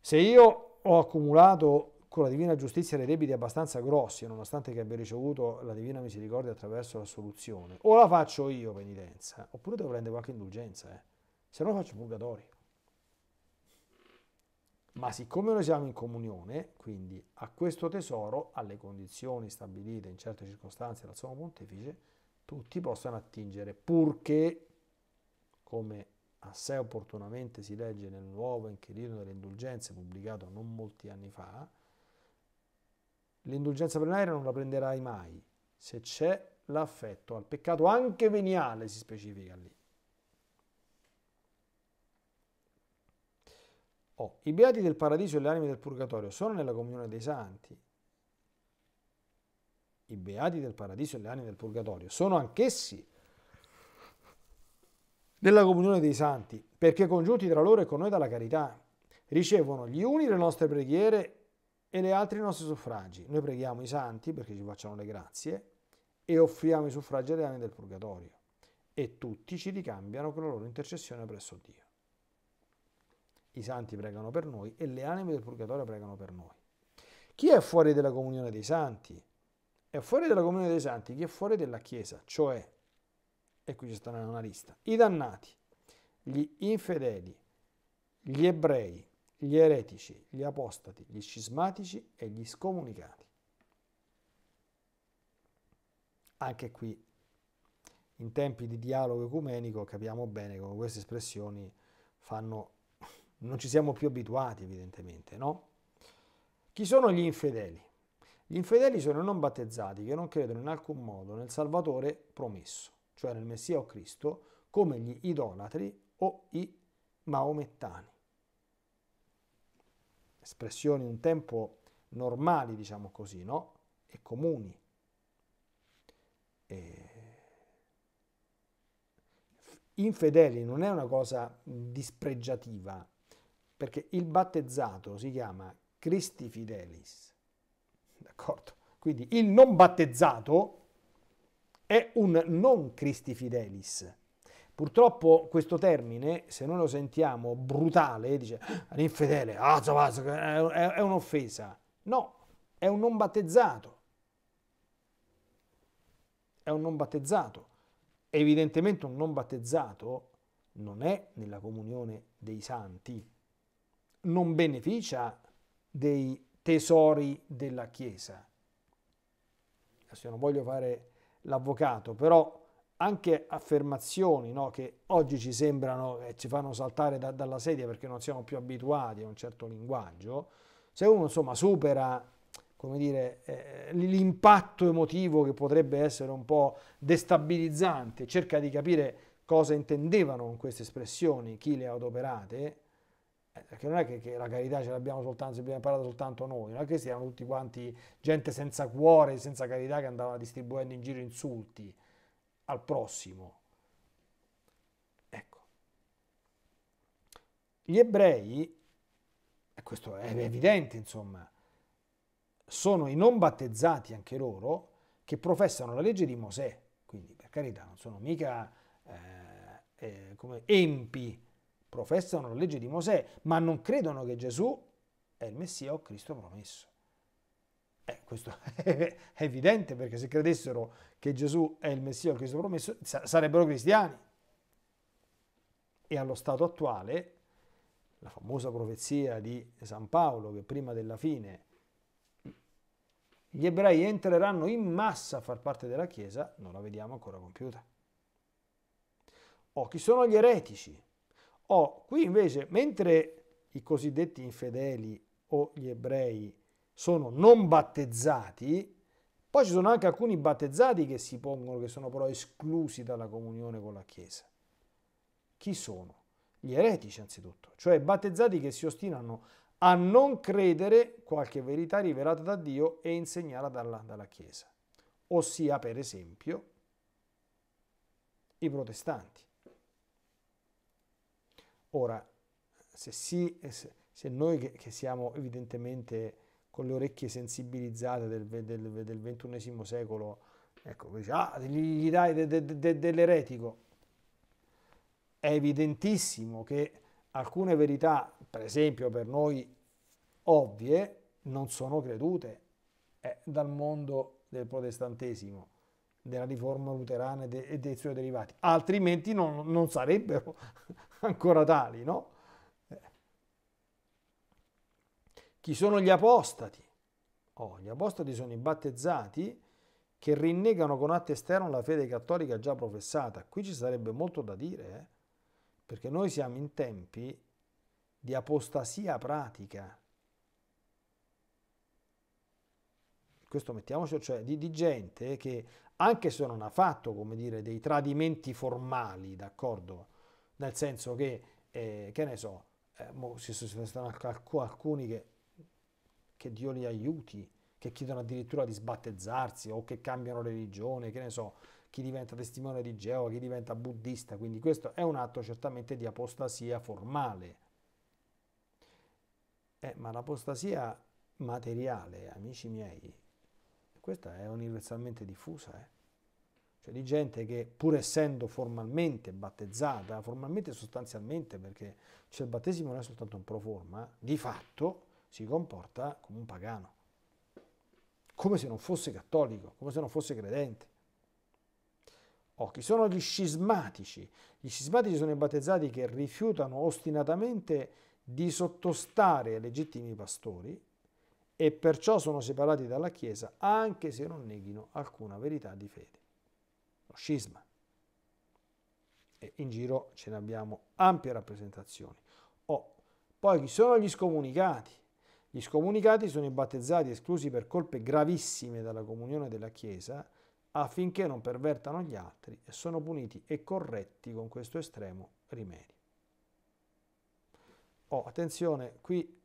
Se io ho accumulato con la divina giustizia dei debiti abbastanza grossi, nonostante che abbia ricevuto la divina misericordia attraverso l'assoluzione, o la faccio io penitenza, oppure devo prendere qualche indulgenza, eh? se no faccio purgatorio ma siccome noi siamo in comunione, quindi a questo tesoro, alle condizioni stabilite in certe circostanze dal Sommo Pontefice, tutti possono attingere, purché, come assai opportunamente si legge nel nuovo Enchirino delle Indulgenze, pubblicato non molti anni fa, l'indulgenza plenaria non la prenderai mai, se c'è l'affetto al peccato, anche veniale si specifica lì. Oh, I beati del paradiso e le anime del purgatorio sono nella comunione dei santi. I beati del paradiso e le anime del purgatorio sono anch'essi nella comunione dei santi, perché congiunti tra loro e con noi dalla carità, ricevono gli uni le nostre preghiere e le altre i nostri suffragi. Noi preghiamo i santi perché ci facciano le grazie e offriamo i suffragi alle anime del purgatorio e tutti ci ricambiano con la loro intercessione presso Dio i santi pregano per noi e le anime del purgatorio pregano per noi. Chi è fuori della comunione dei santi? È fuori della comunione dei santi chi è fuori della Chiesa, cioè, e qui ci sta una lista, i dannati, gli infedeli, gli ebrei, gli eretici, gli apostati, gli scismatici e gli scomunicati. Anche qui, in tempi di dialogo ecumenico, capiamo bene come queste espressioni fanno non ci siamo più abituati evidentemente, no? Chi sono gli infedeli? Gli infedeli sono i non battezzati che non credono in alcun modo nel Salvatore promesso, cioè nel Messia o Cristo, come gli idolatri o i maomettani. Espressioni un tempo normali, diciamo così, no? E comuni. E... Infedeli non è una cosa dispregiativa, perché il battezzato si chiama Christi Fidelis, d'accordo? Quindi il non battezzato è un non Christi Fidelis. Purtroppo questo termine, se noi lo sentiamo brutale, dice ah, l'infedele, è un'offesa. No, è un non battezzato. È un non battezzato. Evidentemente un non battezzato non è nella comunione dei santi, non beneficia dei tesori della Chiesa. Adesso non voglio fare l'avvocato, però anche affermazioni no, che oggi ci sembrano e ci fanno saltare da, dalla sedia perché non siamo più abituati a un certo linguaggio, se uno insomma supera come dire, eh, l'impatto emotivo che potrebbe essere un po' destabilizzante, cerca di capire cosa intendevano con queste espressioni, chi le ha adoperate, eh, perché non è che, che la carità ce l'abbiamo soltanto, se abbiamo imparato soltanto noi, non è che siamo tutti quanti gente senza cuore, senza carità che andava distribuendo in giro insulti al prossimo. Ecco. Gli ebrei, e questo è evidente insomma, sono i non battezzati anche loro che professano la legge di Mosè, quindi per carità non sono mica eh, eh, come empi professano la legge di Mosè, ma non credono che Gesù è il Messia o Cristo promesso. Eh, questo è evidente perché se credessero che Gesù è il Messia o Cristo promesso sarebbero cristiani. E allo stato attuale, la famosa profezia di San Paolo che prima della fine gli ebrei entreranno in massa a far parte della Chiesa, non la vediamo ancora compiuta. O oh, chi sono gli eretici? Oh, qui invece, mentre i cosiddetti infedeli o gli ebrei sono non battezzati, poi ci sono anche alcuni battezzati che si pongono, che sono però esclusi dalla comunione con la Chiesa. Chi sono? Gli eretici anzitutto, cioè battezzati che si ostinano a non credere qualche verità rivelata da Dio e insegnata dalla, dalla Chiesa, ossia per esempio i protestanti. Ora, se, sì, se noi che, siamo evidentemente con le orecchie sensibilizzate del, del, del XXI secolo, ecco, dice, ah, gli dai de, de, de, dell'eretico, è evidentissimo che alcune verità, per esempio per noi ovvie, non sono credute eh, dal mondo del protestantesimo della riforma luterana e, de, e dei suoi derivati, altrimenti non, non sarebbero ancora tali, no? Eh. Chi sono gli apostati? Oh, gli apostati sono i battezzati che rinnegano con atto esterno la fede cattolica già professata. Qui ci sarebbe molto da dire, eh? perché noi siamo in tempi di apostasia pratica. Questo mettiamoci, cioè di, di gente che anche se non ha fatto come dire, dei tradimenti formali, d'accordo? Nel senso che, eh, che ne so, eh, ci sono alcuni che, che Dio li aiuti, che chiedono addirittura di sbattezzarsi o che cambiano religione, che ne so, chi diventa testimone di Geova, chi diventa buddista, quindi questo è un atto certamente di apostasia formale. Eh, ma l'apostasia materiale, amici miei, questa è universalmente diffusa, eh? cioè di gente che pur essendo formalmente battezzata, formalmente e sostanzialmente, perché cioè, il battesimo non è soltanto un proforma, di fatto si comporta come un pagano, come se non fosse cattolico, come se non fosse credente. Occhi, oh, sono gli scismatici. Gli scismatici sono i battezzati che rifiutano ostinatamente di sottostare ai legittimi pastori e perciò sono separati dalla Chiesa anche se non neghino alcuna verità di fede. Lo scisma. E in giro ce ne abbiamo ampie rappresentazioni. Oh, poi chi sono gli scomunicati? Gli scomunicati sono i battezzati esclusi per colpe gravissime dalla comunione della Chiesa affinché non pervertano gli altri e sono puniti e corretti con questo estremo rimedio. Oh, attenzione, qui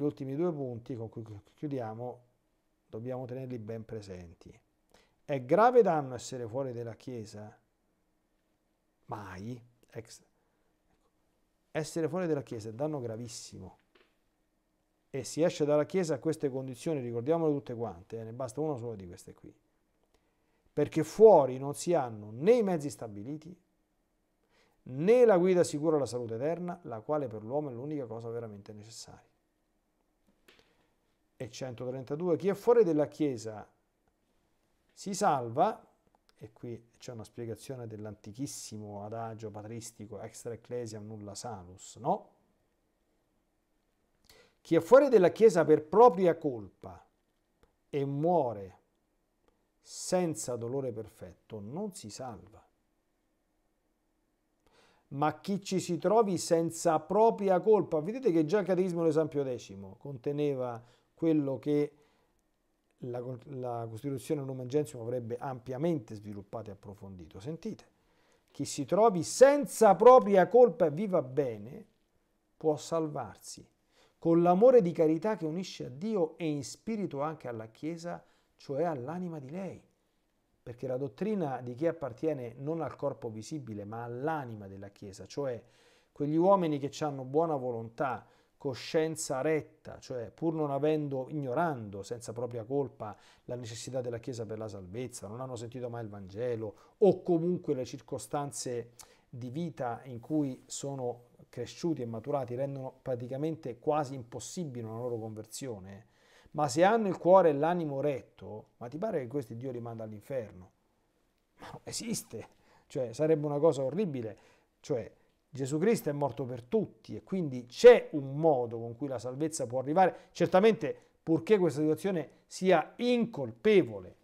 gli ultimi due punti con cui chiudiamo dobbiamo tenerli ben presenti. È grave danno essere fuori della Chiesa? Mai. Ex. Essere fuori dalla Chiesa è danno gravissimo. E si esce dalla Chiesa a queste condizioni, ricordiamole tutte quante, eh, ne basta una sola di queste qui. Perché fuori non si hanno né i mezzi stabiliti, né la guida sicura alla salute eterna, la quale per l'uomo è l'unica cosa veramente necessaria e 132. Chi è fuori della Chiesa si salva, e qui c'è una spiegazione dell'antichissimo adagio patristico extra ecclesia nulla salus, no? Chi è fuori della Chiesa per propria colpa e muore senza dolore perfetto non si salva. Ma chi ci si trovi senza propria colpa, vedete che già il Catechismo l'esempio X conteneva quello che la, la Costituzione Lumen Gentium avrebbe ampiamente sviluppato e approfondito. Sentite, chi si trovi senza propria colpa e viva bene può salvarsi con l'amore di carità che unisce a Dio e in spirito anche alla Chiesa, cioè all'anima di lei. Perché la dottrina di chi appartiene non al corpo visibile, ma all'anima della Chiesa, cioè quegli uomini che hanno buona volontà, coscienza retta, cioè pur non avendo, ignorando senza propria colpa la necessità della Chiesa per la salvezza, non hanno sentito mai il Vangelo o comunque le circostanze di vita in cui sono cresciuti e maturati rendono praticamente quasi impossibile una loro conversione, ma se hanno il cuore e l'animo retto, ma ti pare che questo Dio li manda all'inferno? Ma non esiste, cioè sarebbe una cosa orribile, cioè Gesù Cristo è morto per tutti e quindi c'è un modo con cui la salvezza può arrivare, certamente purché questa situazione sia incolpevole.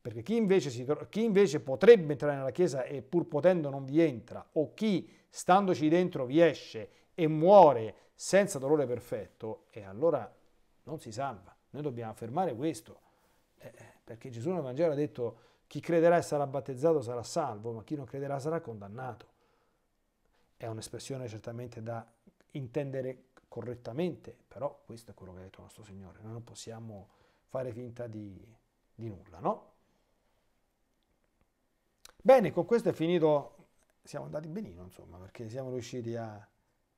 Perché chi invece, si, chi invece potrebbe entrare nella Chiesa e pur potendo non vi entra, o chi standoci dentro vi esce e muore senza dolore perfetto, e allora non si salva. Noi dobbiamo affermare questo, eh, perché Gesù nel Vangelo ha detto chi crederà e sarà battezzato sarà salvo, ma chi non crederà sarà condannato. È un'espressione certamente da intendere correttamente, però questo è quello che ha detto il nostro Signore. Noi non possiamo fare finta di, di nulla, no? Bene, con questo è finito, siamo andati benino, insomma, perché siamo riusciti a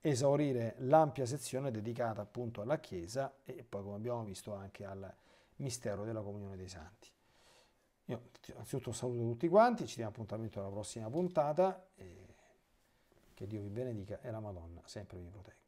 esaurire l'ampia sezione dedicata appunto alla Chiesa e poi, come abbiamo visto, anche al mistero della comunione dei santi. Io anzitutto saluto tutti quanti, ci diamo appuntamento alla prossima puntata e che Dio vi benedica e la Madonna sempre vi protegga.